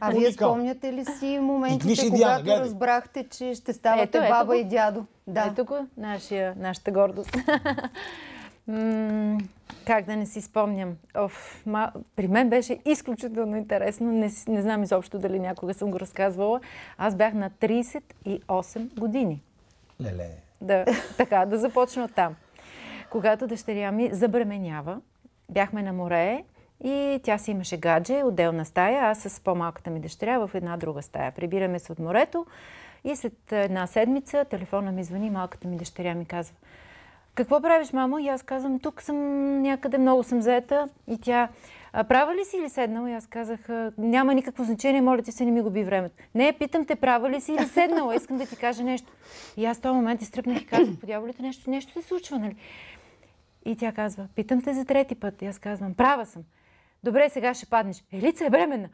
А ами вие спомняте ли си моментите, когато Диана, разбрахте, че ще ставате ето, ето баба го. и дядо? Да. Ето го, нашия, нашата гордост. как да не си спомням? Оф, ма, при мен беше изключително интересно. Не, не знам изобщо дали някога съм го разказвала. Аз бях на 38 години. Леле. Да, така, да започна от там. Когато дъщеря ми забременява, бяхме на море, и тя си имаше гадже, отделна стая, аз с по-малката ми дъщеря в една друга стая. Прибираме се от морето и след една седмица телефона ми звъни, малката ми дъщеря ми казва какво правиш, мамо? И аз казвам, тук съм някъде, много съм заета. И тя, права ли си или седнала? И аз казах, няма никакво значение, моля ти се, не ми губи времето. Не, питам те, права ли си или седнала? Искам да ти кажа нещо. И аз в този момент изтръпнах и казах, по дяволите нещо, нещо се случва, нали? И тя казва, питам те за трети път. И аз казвам, права съм добре, сега ще паднеш. Елица е бременна.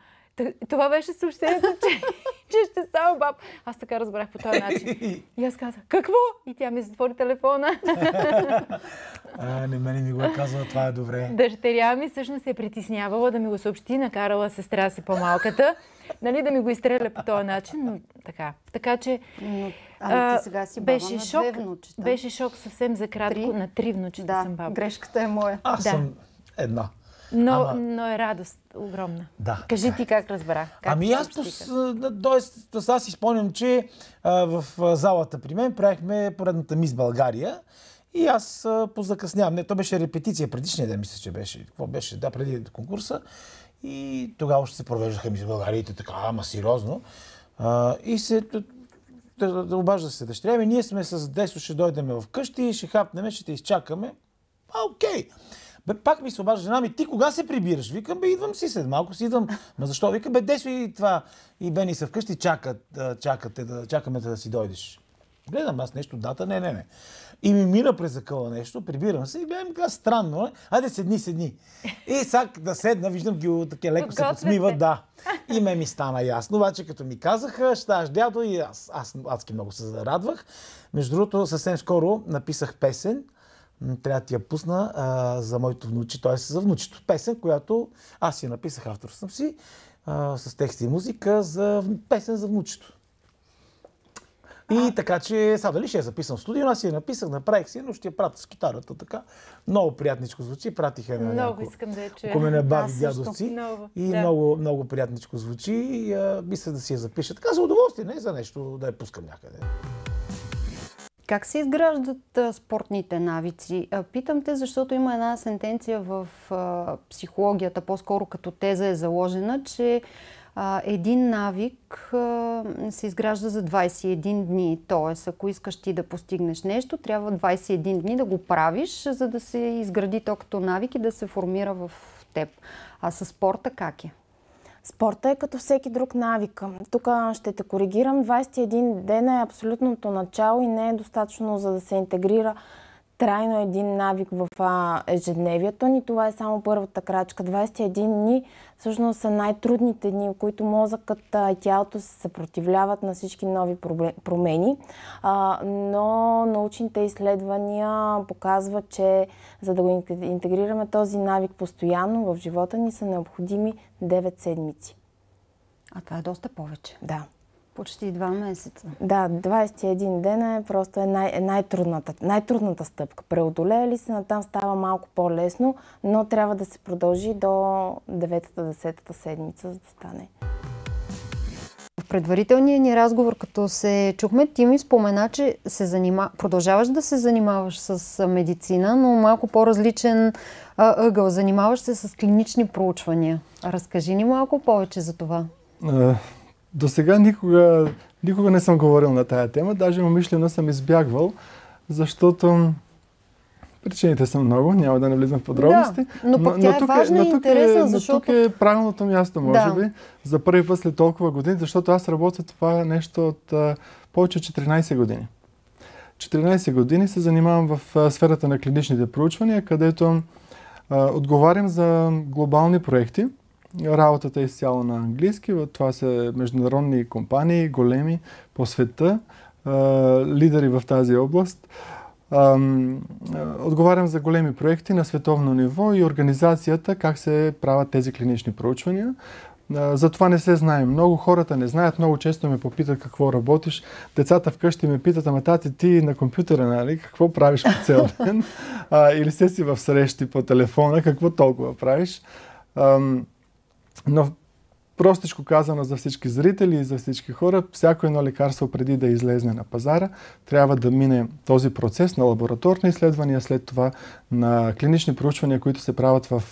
Това беше съобщението, че, че ще става баб. Аз така разбрах по този начин. И аз казах, какво? И тя ми затвори телефона. а, не, мене ми го е казала, това е добре. Дъщеря ми всъщност се е притеснявала да ми го съобщи, накарала сестра си по-малката, нали, да ми го изстреля по този начин, но така. Така че... Но, а, ти сега си баба беше на шок, две внучета. Беше шок съвсем за кратко. На три внучета да, съм баба. грешката е моя. Аз да. съм една. Но, Ама... но е радост огромна. Да. Кажи ти как разбра. Как ами аз, пос... Тоест, аз си спомням, че а, в залата при мен правихме поредната мис България. И аз позакъснявам. Не, то беше репетиция предишния ден, мисля, че беше. Какво беше? Да, преди конкурса. И тогава още се провеждаха мис Българиите, така, ама сериозно. А, и се да, да обажда се дъщеря ми, ние сме с Десо, ще дойдем в къщи, ще хапнем, ще те изчакаме. А, окей. Okay. Бе, пак ми се обажда, жена ми, ти кога се прибираш? Викам, бе, идвам си след малко, си идвам. Ма защо? Викам, бе, Десо и това. И Бени са вкъщи, чакат, чакате, да, чакаме да си дойдеш. Гледам аз нещо, дата, не, не, не. И ми мина през закъла нещо, прибирам се и гледам така странно е. Айде седни, седни. И сак да седна, виждам ги така леко се подсмива, да. И ме ми стана ясно, обаче като ми казаха, щаш дядо и аз, аз адски много се зарадвах. Между другото, съвсем скоро написах песен, трябва да ти я пусна а, за моето внуче, т.е. за внучето. Песен, която аз си написах, автор съм си, а, с текст и музика, за песен за внучето. И а... така, че сега дали ще я записам в студио, аз си я написах, направих си, но ще я пратя с китарата така. Много приятничко звучи, пратиха на Много няко, искам да я чуя. Ако баби си. Много. И да. много, много приятничко звучи и а, мисля да си я запиша. Така за удоволствие, не за нещо да я пускам някъде. Как се изграждат а, спортните навици? А, питам те, защото има една сентенция в а, психологията, по-скоро като теза е заложена, че един навик се изгражда за 21 дни. Тоест, ако искаш ти да постигнеш нещо, трябва 21 дни да го правиш, за да се изгради то като навик и да се формира в теб. А със спорта как е? Спорта е като всеки друг навик. Тук ще те коригирам. 21 дена е абсолютното начало и не е достатъчно за да се интегрира трайно един навик в ежедневието ни. Това е само първата крачка. 21 дни всъщност са най-трудните дни, в които мозъкът и тялото се съпротивляват на всички нови промени. Но научните изследвания показват, че за да го интегрираме този навик постоянно в живота ни са необходими 9 седмици. А това е доста повече. Да. Почти два месеца. Да, 21 дена е просто е най- е най-трудната, най-трудната стъпка. Преодолея ли се, натам става малко по-лесно, но трябва да се продължи до 9-10 седмица, за да стане. В предварителния ни разговор, като се чухме, ти ми спомена, че се занима... продължаваш да се занимаваш с медицина, но малко по-различен ъгъл. Занимаваш се с клинични проучвания. Разкажи ни малко повече за това до сега никога, никога не съм говорил на тая тема, даже умишлено съм избягвал, защото причините са много, няма да не влизам в подробности. Да, но но, тя но е тук, е важна но тук и е- интересна, е, защото... тук е правилното място, може да. би, за първи път след толкова години, защото аз работя това нещо от а, повече 14 години. 14 години се занимавам в а, сферата на клиничните проучвания, където а, отговарям за глобални проекти, Работата е изцяло на английски, това са международни компании, големи по света, лидери в тази област. Отговарям за големи проекти на световно ниво и организацията, как се правят тези клинични проучвания. За това не се знае. Много хората не знаят, много често ме попитат какво работиш. Децата вкъщи ме питат, ама тати, ти на компютъра, нали? Какво правиш по цел ден? или се си в срещи по телефона, какво толкова правиш? Ам, но простичко казано за всички зрители и за всички хора, всяко едно лекарство преди да излезне на пазара, трябва да мине този процес на лабораторни изследвания, след това на клинични проучвания, които се правят в,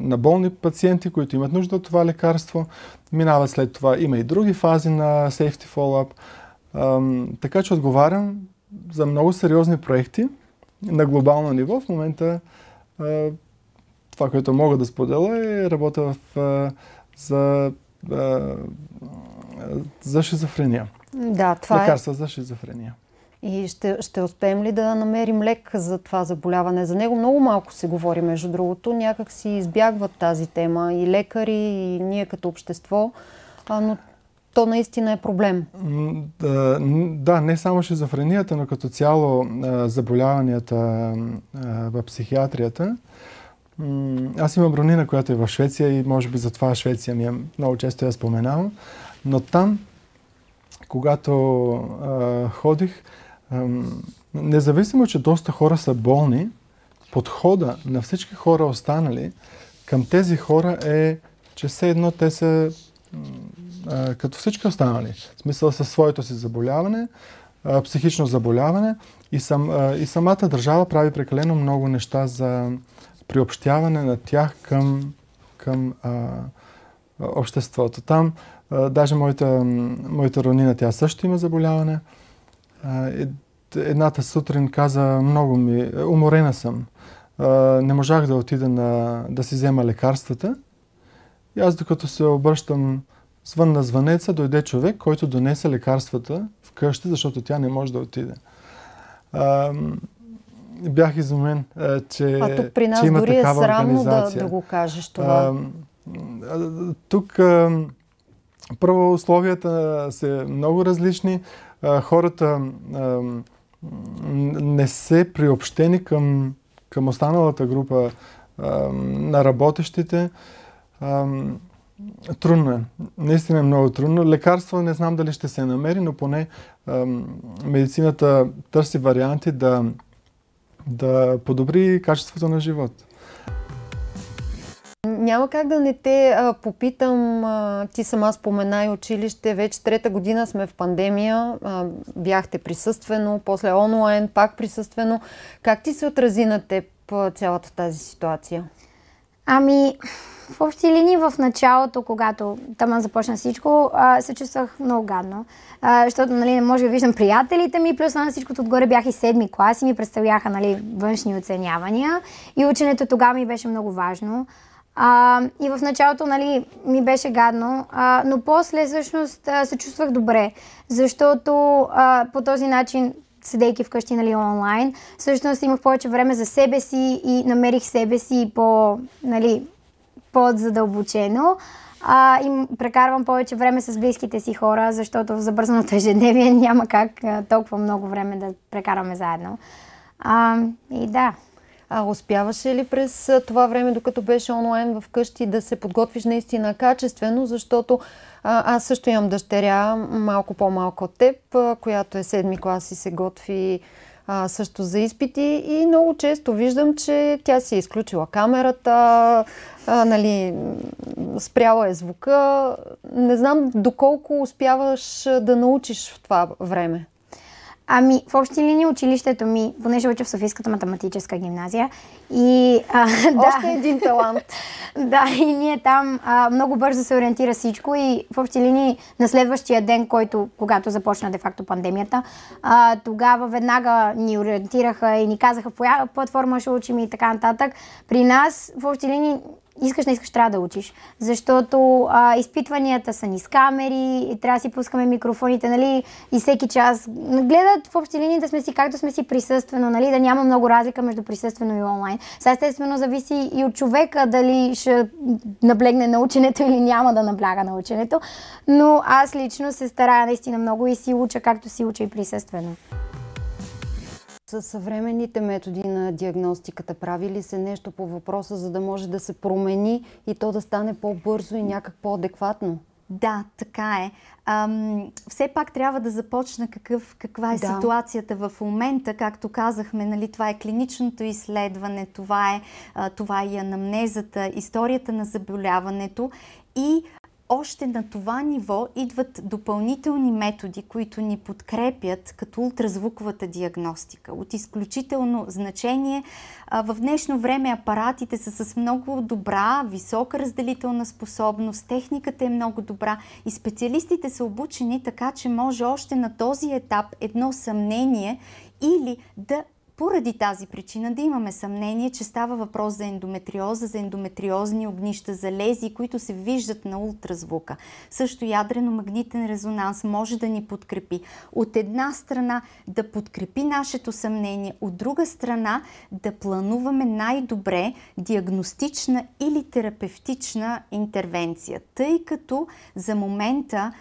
на болни пациенти, които имат нужда от това лекарство. Минават след това, има и други фази на Safety Follow-up. Така че отговарям за много сериозни проекти на глобално ниво. В момента това, което мога да споделя е работя в, а, за, а, за шизофрения. Да, това е. Лекарства е... за шизофрения. И ще, ще успеем ли да намерим лек за това заболяване? За него много малко се говори, между другото. Някак си избягват тази тема и лекари, и ние като общество. А, но то наистина е проблем. Да, да, не само шизофренията, но като цяло заболяванията в психиатрията аз имам бронина, която е в Швеция и може би затова Швеция ми е много често я споменавам. Но там, когато а, ходих, а, независимо, че доста хора са болни, подхода на всички хора останали към тези хора е, че все едно те са а, като всички останали. В смисъл със своето си заболяване, а, психично заболяване и, сам, а, и самата държава прави прекалено много неща за приобщаване на тях към, към а, обществото. Там, а, даже моята, моята ронина, тя също има заболяване. А, едната сутрин каза, много ми, уморена съм. А, не можах да отида на, да си взема лекарствата. И аз докато се обръщам звън на звънеца, дойде човек, който донесе лекарствата в къща, защото тя не може да отиде. А, бях изумен, а, е, че А тук при нас дори е срамно да, да го кажеш това. А, тук а, първо условията са много различни. А, хората а, не са приобщени към, към останалата група а, на работещите. А, Трудно е. Наистина е много трудно. Лекарства не знам дали ще се намери, но поне медицината търси варианти да да подобри качеството на живот. Няма как да не те а, попитам, а, ти сама спомена и училище, вече трета година сме в пандемия, а, бяхте присъствено, после онлайн, пак присъствено. Как ти се отрази на теб цялата тази ситуация? Ами, в общи линии в началото, когато тама започна всичко, а, се чувствах много гадно. А, защото, нали, не може да виждам приятелите ми, плюс на всичкото отгоре бях и седми клас и ми представяха нали, външни оценявания. И ученето тогава ми беше много важно. А, и в началото, нали, ми беше гадно, а, но после, всъщност, а, се чувствах добре, защото а, по този начин седейки вкъщи нали, онлайн. Всъщност имах повече време за себе си и намерих себе си по, нали, по-задълбочено. А, и прекарвам повече време с близките си хора, защото в забързаното ежедневие няма как а, толкова много време да прекараме заедно. А, и да. А успяваше ли през това време, докато беше онлайн вкъщи, да се подготвиш наистина качествено, защото а, аз също имам дъщеря, малко по-малко от теб, а, която е седми клас и се готви а, също за изпити и много често виждам, че тя си е изключила камерата, а, нали, спряла е звука. Не знам доколко успяваш да научиш в това време. Ами, в общи линии училището ми, понеже уча в Софийската математическа гимназия и... А, да, Още един талант. да, и ние там а, много бързо се ориентира всичко и в общи линии на следващия ден, който, когато започна де-факто пандемията, а, тогава веднага ни ориентираха и ни казаха по коя платформа ще учим и така нататък. При нас в общи линии искаш, не искаш, трябва да учиш. Защото а, изпитванията са ни с камери, и трябва да си пускаме микрофоните, нали, и всеки час. Гледат в общи линии да сме си както сме си присъствено, нали, да няма много разлика между присъствено и онлайн. Сега естествено зависи и от човека дали ще наблегне на ученето или няма да набляга на ученето. Но аз лично се старая наистина много и си уча както си уча и присъствено. С съвременните методи на диагностиката прави ли се нещо по въпроса, за да може да се промени и то да стане по-бързо и някак по-адекватно? Да, така е. Ам, все пак трябва да започна какъв, каква е да. ситуацията в момента. Както казахме, нали, това е клиничното изследване, това е, а, това е и анамнезата, историята на заболяването и още на това ниво идват допълнителни методи, които ни подкрепят като ултразвуковата диагностика. От изключително значение в днешно време апаратите са с много добра, висока разделителна способност, техниката е много добра и специалистите са обучени така, че може още на този етап едно съмнение или да поради тази причина да имаме съмнение, че става въпрос за ендометриоза, за ендометриозни огнища, за лези, които се виждат на ултразвука. Също ядрено-магнитен резонанс може да ни подкрепи. От една страна да подкрепи нашето съмнение, от друга страна да плануваме най-добре диагностична или терапевтична интервенция, тъй като за момента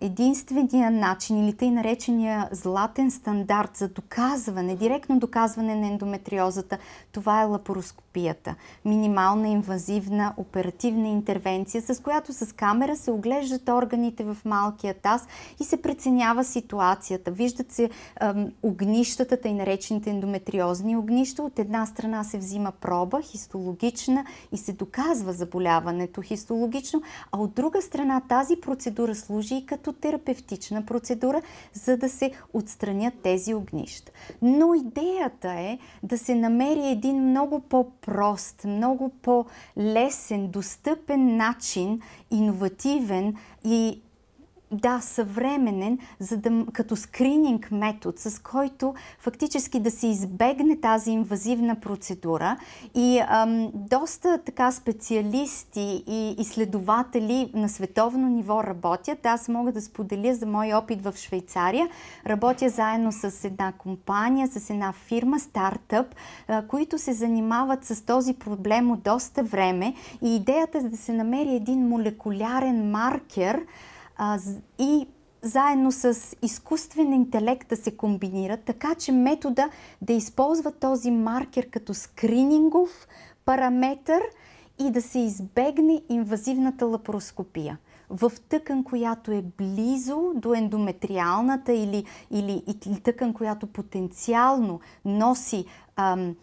единствения начин или тъй наречения златен стандарт за доказване, директно доказване на ендометриозата, това е лапароскопията. Минимална инвазивна оперативна интервенция, с която с камера се оглеждат органите в малкия таз и се преценява ситуацията. Виждат се огнищата, тъй наречените ендометриозни огнища. От една страна се взима проба, хистологична, и се доказва заболяването хистологично, а от друга страна тази процедура служи служи и като терапевтична процедура, за да се отстранят тези огнища. Но идеята е да се намери един много по-прост, много по-лесен, достъпен начин, иновативен и да, съвременен, за да, като скрининг метод, с който фактически да се избегне тази инвазивна процедура. И ам, доста така специалисти и изследователи на световно ниво работят. Аз мога да споделя за мой опит в Швейцария. Работя заедно с една компания, с една фирма, стартъп, а, които се занимават с този проблем от доста време. И идеята е да се намери един молекулярен маркер, а, и заедно с изкуствен интелект да се комбинират, така че метода да използва този маркер като скринингов параметър и да се избегне инвазивната лапароскопия в тъкан, която е близо до ендометриалната или, или, или тъкан, която потенциално носи ам,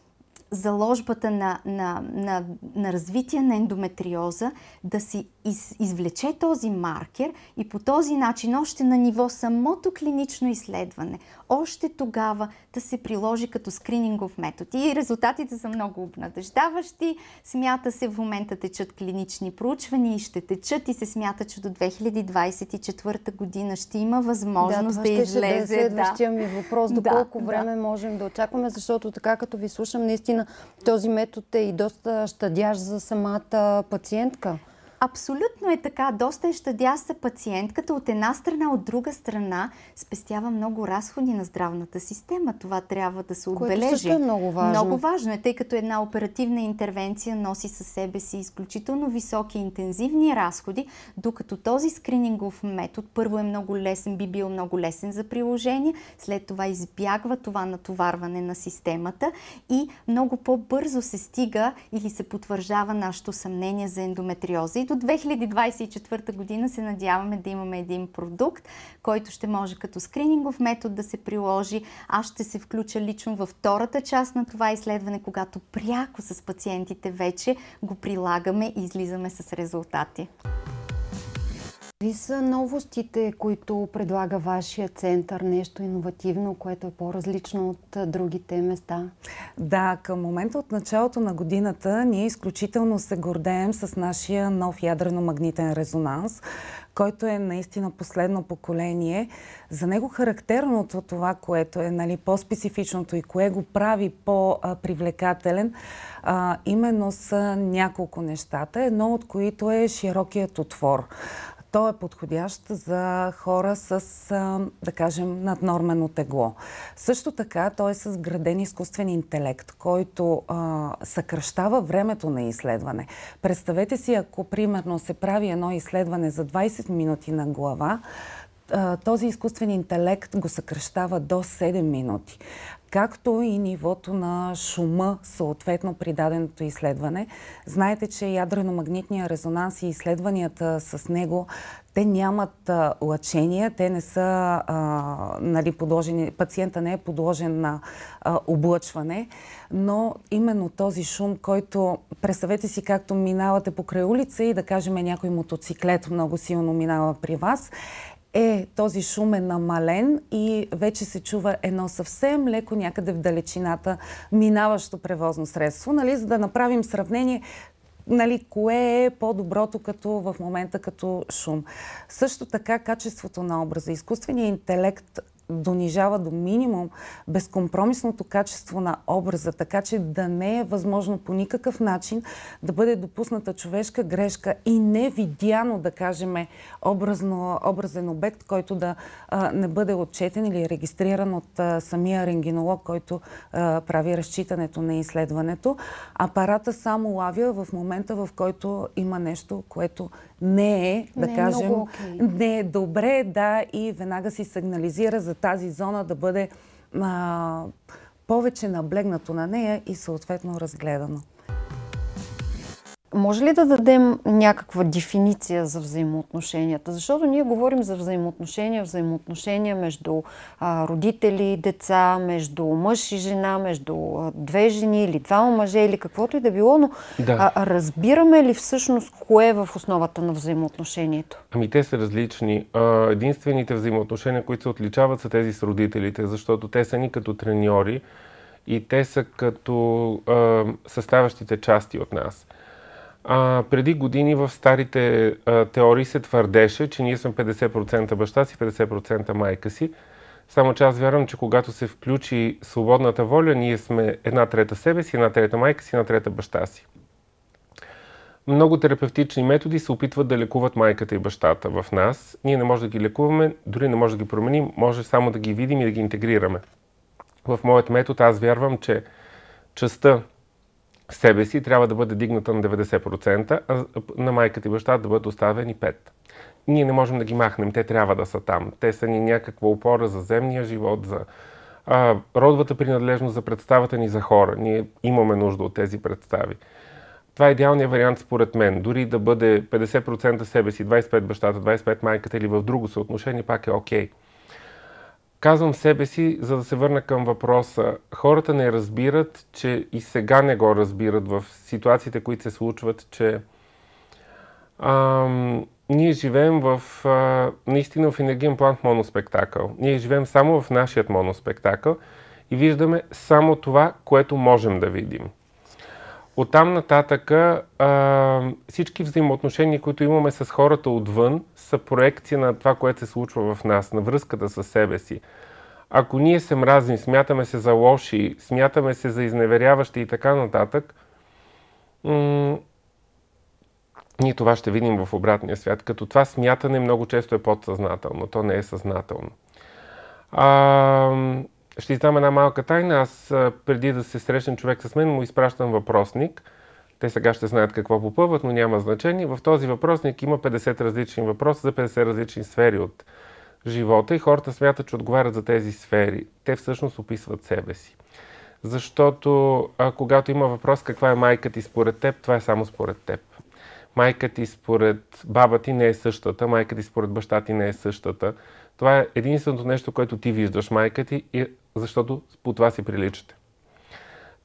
заложбата на, на, на, на развитие на ендометриоза, да си из, извлече този маркер и по този начин още на ниво самото клинично изследване, още тогава да се приложи като скринингов метод. И резултатите са много обнадеждаващи. Смята се в момента течат клинични проучвания и ще течат и се смята, че до 2024 година ще има възможност да, да е излезе. Да, следващия ми въпрос, доколко да, време да. можем да очакваме, защото така като ви слушам, наистина наистина този метод е и доста щадящ за самата пациентка. Абсолютно е така. Доста е щадяща пациентката от една страна, от друга страна спестява много разходи на здравната система. Това трябва да се отбележи. Което също е много важно. Много важно е, тъй като една оперативна интервенция носи със себе си изключително високи интензивни разходи, докато този скринингов метод първо е много лесен, би бил много лесен за приложение, след това избягва това натоварване на системата и много по-бързо се стига или се потвърждава нашето съмнение за ендометриоза до 2024 година се надяваме да имаме един продукт, който ще може като скринингов метод да се приложи. Аз ще се включа лично във втората част на това изследване, когато пряко с пациентите вече го прилагаме и излизаме с резултати. Какви са новостите, които предлага вашия център? Нещо иновативно, което е по-различно от другите места? Да, към момента от началото на годината ние изключително се гордеем с нашия нов ядрено-магнитен резонанс, който е наистина последно поколение. За него характерното това, което е нали, по-специфичното и кое го прави по-привлекателен, именно са няколко нещата, едно от които е широкият отвор той е подходящ за хора с, да кажем, наднормено тегло. Също така той е с граден изкуствен интелект, който а, съкръщава времето на изследване. Представете си, ако примерно се прави едно изследване за 20 минути на глава, този изкуствен интелект го съкръщава до 7 минути както и нивото на шума, съответно при даденото изследване. Знаете, че ядрено-магнитния резонанс и изследванията с него те нямат а, лъчения, те не са а, нали, подложени, пациента не е подложен на а, облъчване, но именно този шум, който представете си както минавате покрай улица и да кажем някой мотоциклет много силно минава при вас е този шум е намален и вече се чува едно съвсем леко някъде в далечината минаващо превозно средство, нали, за да направим сравнение нали, кое е по-доброто като в момента като шум. Също така качеството на образа. Изкуственият интелект донижава до минимум безкомпромисното качество на образа, така че да не е възможно по никакъв начин да бъде допусната човешка грешка и невидяно, да кажем, образно, образен обект, който да а, не бъде отчетен или регистриран от а, самия рентгенолог, който а, прави разчитането на изследването. Апарата само лавя в момента, в който има нещо, което не е, да не кажем, е много okay. не е добре, да, и веднага си сигнализира за тази зона да бъде а, повече наблегнато на нея и съответно разгледано може ли да дадем някаква дефиниция за взаимоотношенията? Защото ние говорим за взаимоотношения, взаимоотношения между а, родители, деца, между мъж и жена, между а, две жени или двама мъже или каквото и да било, но да. А, разбираме ли всъщност кое е в основата на взаимоотношението? Ами те са различни. единствените взаимоотношения, които се отличават са тези с родителите, защото те са ни като треньори и те са като съставящите части от нас – а, преди години в старите а, теории се твърдеше, че ние сме 50% баща си, 50% майка си. Само че аз вярвам, че когато се включи свободната воля, ние сме една трета себе си, една трета майка си, една трета баща си. Много терапевтични методи се опитват да лекуват майката и бащата в нас. Ние не можем да ги лекуваме, дори не можем да ги променим, може само да ги видим и да ги интегрираме. В моят метод аз вярвам, че частта себе си трябва да бъде дигната на 90%, а на майката и баща да бъдат оставени 5. Ние не можем да ги махнем, те трябва да са там. Те са ни някаква опора за земния живот, за а, родовата принадлежност, за представата ни за хора. Ние имаме нужда от тези представи. Това е идеалният вариант според мен. Дори да бъде 50% себе си, 25 бащата, 25 майката или в друго съотношение, пак е окей. Okay. Казвам себе си, за да се върна към въпроса. Хората не разбират, че и сега не го разбират в ситуациите, които се случват, че ам, ние живеем в, а, наистина в енергиен план в моноспектакъл. Ние живеем само в нашият моноспектакъл и виждаме само това, което можем да видим. Оттам нататък а, всички взаимоотношения, които имаме с хората отвън, са проекция на това, което се случва в нас, на връзката с себе си. Ако ние се мразим, смятаме се за лоши, смятаме се за изневеряващи и така нататък, м- ние това ще видим в обратния свят, като това смятане много често е подсъзнателно, то не е съзнателно. А, ще издам една малка тайна. Аз преди да се срещне човек с мен, му изпращам въпросник. Те сега ще знаят какво попълват, но няма значение. В този въпросник има 50 различни въпроса за 50 различни сфери от живота и хората смятат, че отговарят за тези сфери. Те всъщност описват себе си. Защото а, когато има въпрос каква е майка ти според теб, това е само според теб. Майка ти според баба ти не е същата, майка ти според баща ти не е същата. Това е единственото нещо, което ти виждаш майка ти и защото по това си приличате.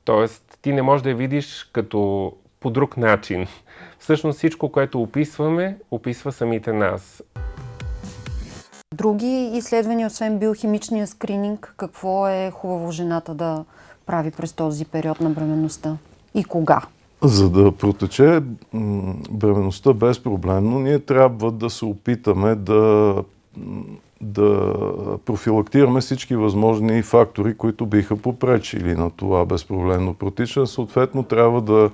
Тоест, ти не можеш да я видиш като по друг начин. Всъщност всичко, което описваме, описва самите нас. Други изследвания, освен биохимичния скрининг, какво е хубаво жената да прави през този период на бременността и кога? За да протече бременността безпроблемно, ние трябва да се опитаме да да профилактираме всички възможни фактори, които биха попречили на това безпроблемно протичане. Съответно, трябва да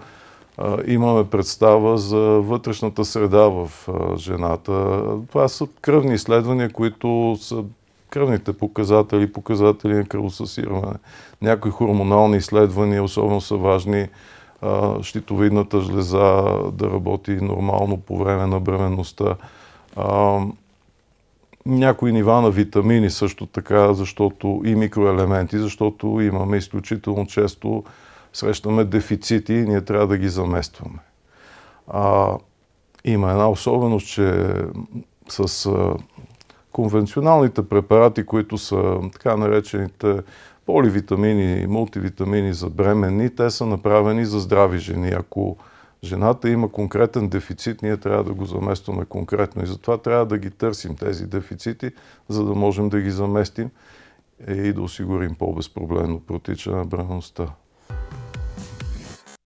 имаме представа за вътрешната среда в жената. Това са кръвни изследвания, които са кръвните показатели, показатели на кръвосъсирване. Някои хормонални изследвания особено са важни. Щитовидната жлеза да работи нормално по време на бременността някои нива на витамини също така, защото и микроелементи, защото имаме изключително често срещаме дефицити и ние трябва да ги заместваме. А, има една особеност, че с а, конвенционалните препарати, които са така наречените поливитамини и мултивитамини за бременни, те са направени за здрави жени. Ако жената има конкретен дефицит, ние трябва да го заместваме конкретно. И затова трябва да ги търсим тези дефицити, за да можем да ги заместим и да осигурим по-безпроблемно протичане на бременността.